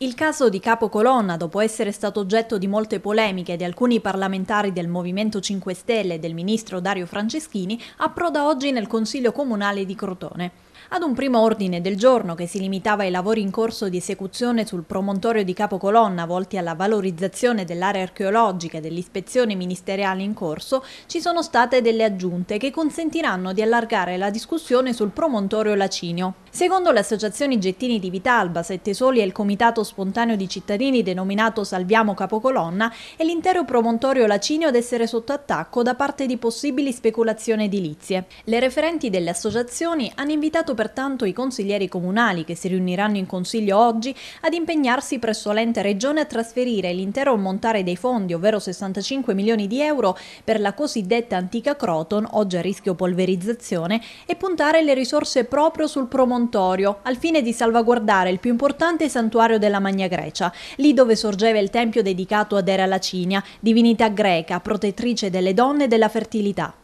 Il caso di Capo Colonna, dopo essere stato oggetto di molte polemiche di alcuni parlamentari del Movimento 5 Stelle e del ministro Dario Franceschini, approda oggi nel Consiglio Comunale di Crotone. Ad un primo ordine del giorno che si limitava ai lavori in corso di esecuzione sul promontorio di Capocolonna volti alla valorizzazione dell'area archeologica e dell'ispezione ministeriale in corso, ci sono state delle aggiunte che consentiranno di allargare la discussione sul promontorio lacinio. Secondo le associazioni Gettini di Vitalba, Sette Soli e il Comitato Spontaneo di Cittadini denominato Salviamo Capocolonna, è l'intero promontorio lacinio ad essere sotto attacco da parte di possibili speculazioni edilizie. Le referenti delle associazioni hanno invitato invitato pertanto i consiglieri comunali che si riuniranno in consiglio oggi ad impegnarsi presso l'ente regione a trasferire l'intero montare dei fondi, ovvero 65 milioni di euro, per la cosiddetta antica Croton, oggi a rischio polverizzazione, e puntare le risorse proprio sul promontorio, al fine di salvaguardare il più importante santuario della Magna Grecia, lì dove sorgeva il tempio dedicato ad Era Lacinia, divinità greca, protettrice delle donne e della fertilità.